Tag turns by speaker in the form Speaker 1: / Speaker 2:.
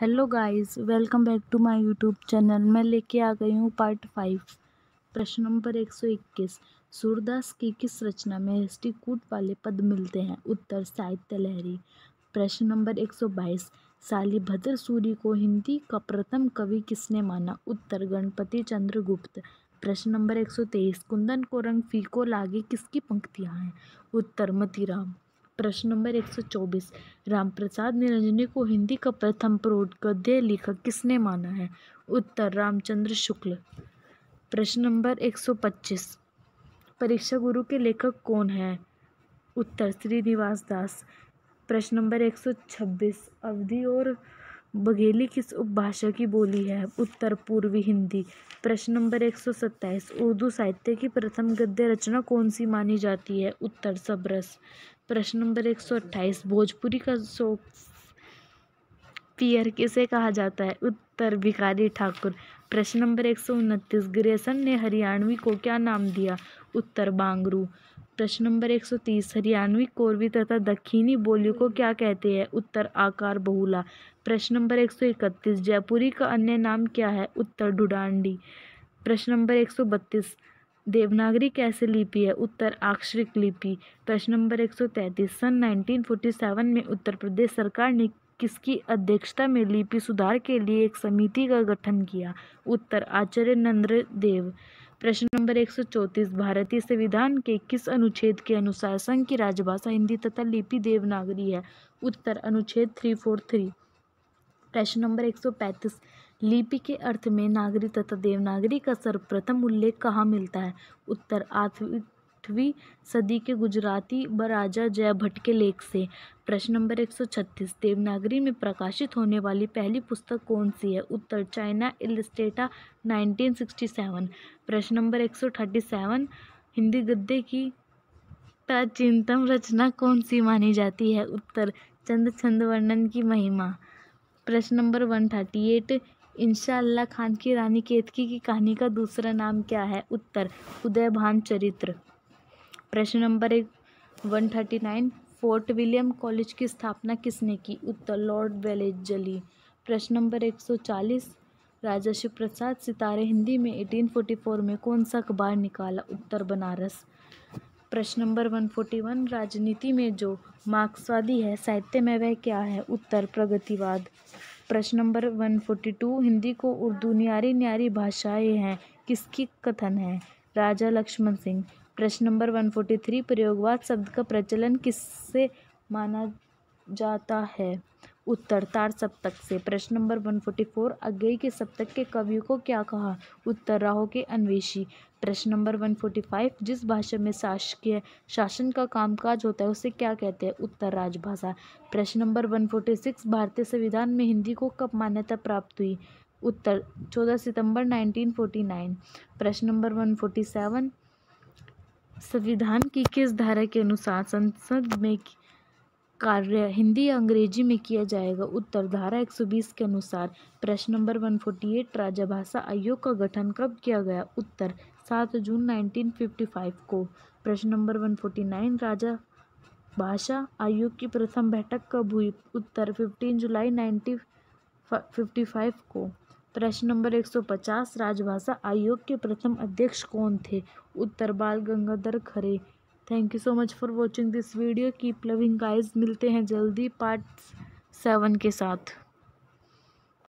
Speaker 1: hello guys welcome back to my YouTube channel मैं लेके आ गई हूँ पार्ट फाइव प्रश्न नंबर एक सौ इक्कीस सूरदास की किस रचना में हस्टिकूट वाले पद मिलते हैं उत्तर साहित्य लहरी प्रश्न नंबर एक सौ बाईस भद्र सूरी को हिंदी का प्रथम कवि किसने माना उत्तर गणपति चंद्र गुप्त प्रश्न नंबर एक सौ तेईस कुंदन को रंग फीको लागे किसकी पंक्तियाँ हैं उत्तर मतीराम प्रश्न नंबर एक सौ चौबीस रामप्रसाद निरंजनी को हिंदी का प्रथम प्रौढ़ गद्य लेखक किसने माना है उत्तर रामचंद्र शुक्ल प्रश्न नंबर एक सौ पच्चीस परीक्षा गुरु के लेखक कौन है उत्तर श्री निवास दास प्रश्न नंबर एक सौ छब्बीस अवधि और बघेली किस उपभाषा की बोली है उत्तर पूर्वी हिंदी प्रश्न नंबर एक सौ सत्ताईस उर्दू साहित्य की प्रथम गद्य रचना कौन सी मानी जाती है उत्तर सबरस प्रश्न नंबर एक सौ अट्ठाईस भोजपुरी का सोप पियर किसे कहा जाता है उत्तर भिखारी ठाकुर प्रश्न नंबर एक सौ उनतीस ग्रेसन ने हरियाणवी को क्या नाम दिया उत्तर बांगरू प्रश्न नंबर एक सौ तीस हरियाणवी कोरवी तथा दक्षिणी बोली को क्या कहते हैं उत्तर आकार बहुला प्रश्न नंबर एक सौ इकतीस जयपुरी का अन्य नाम क्या है उत्तर डुडांडी प्रश्न नंबर एक सौ बत्तीस देवनागरी कैसे लिपि है उत्तर आक्षरिक लिपि प्रश्न नंबर एक सौ तैंतीस सन नाइनटीन फोर्टी सेवन में उत्तर प्रदेश सरकार ने किसकी अध्यक्षता में लिपि सुधार के लिए एक समिति का गठन किया उत्तर आचार्य नंद्र देव प्रश्न नंबर एक सौ चौंतीस भारतीय संविधान के किस अनुच्छेद के अनुसार संघ की राजभाषा हिंदी तथा लिपि देवनागरी है उत्तर अनुच्छेद थ्री फोर थ्री प्रश्न नंबर एक सौ पैंतीस लिपि के अर्थ में नागरी तथा देवनागरी का सर्वप्रथम उल्लेख कहाँ मिलता है उत्तर आठवीं सदी के गुजराती व राजा भट्ट के लेख से प्रश्न नंबर एक सौ छत्तीस देवनागरी में प्रकाशित होने वाली पहली पुस्तक कौन सी है उत्तर चाइना इलस्टेटा नाइनटीन सिक्सटी सेवन प्रश्न नंबर एक सौ थर्टी सेवन हिंदी गद्दे की प्राचीनतम रचना कौन सी मानी जाती है उत्तर चंद छंद वर्णन की महिमा प्रश्न नंबर वन थर्टी एट इंशाअल्लाह खान की रानी केतकी की कहानी का दूसरा नाम क्या है उत्तर उदय भान चरित्र प्रश्न नंबर एक one thirty nine Fort William college की स्थापना किसने की उत्तर लॉर्ड वेलेजली प्रश्न नंबर एक सौ चालीस राजा शिव प्रसाद सितारे हिंदी में एटीन फोर्टी फोर में कौन सा अखबार निकाला उत्तर बनारस प्रश्न नंबर वन फोर्टी वन राजनीति में जो मार्क्सवादी है साहित्य में वह क्या है उत्तर प्रगतिवाद प्रश्न number one forty two Hindi को उर्दू न्यारी न्यारी भाषाएं हैं किसकी कथन है राजा लक्ष्मण सिंह प्रश्न नंबर वन फोर्टी थ्री प्रयोगवाद शब्द का प्रचलन किससे माना जाता है उत्तर तार सप्तक से प्रश्न number one forty four Agyeya के सप्तक के कवियों को क्या कहा उत्तर राहो के अन्वेषी प्रश्न नंबर वन फोर्टी फाइव जिस भाषा में शासकीय शासन का कामकाज होता है उसे क्या कहते हैं उत्तर राजभाषा प्रश्न नंबर वन फोर्टी सिक्स भारतीय संविधान में हिंदी को कब मान्यता प्राप्त हुई उत्तर चौदह सितंबर नाइनटीन फोर्टी नाइन प्रश्न नंबर वन फोर्टी सेवन संविधान की किस धारा के अनुसार संसद में कार्य हिंदी या अंग्रेजी में किया जाएगा उत्तर धारा 120 के अनुसार प्रश्न नंबर 148 राज्य भाषा आयोग का गठन कब किया गया उत्तर 7 जून 1955 को प्रश्न नंबर 149 राजा भाषा आयोग की प्रथम बैठक कब हुई उत्तर 15 जुलाई 1955 को प्रश्न नंबर 150 राजभाषा आयोग के प्रथम अध्यक्ष कौन थे उत्तर Bal Gangadhar Khare thank you so much for watching this video keep loving guys मिलते हैं जल्दी पार्ट सेवन के साथ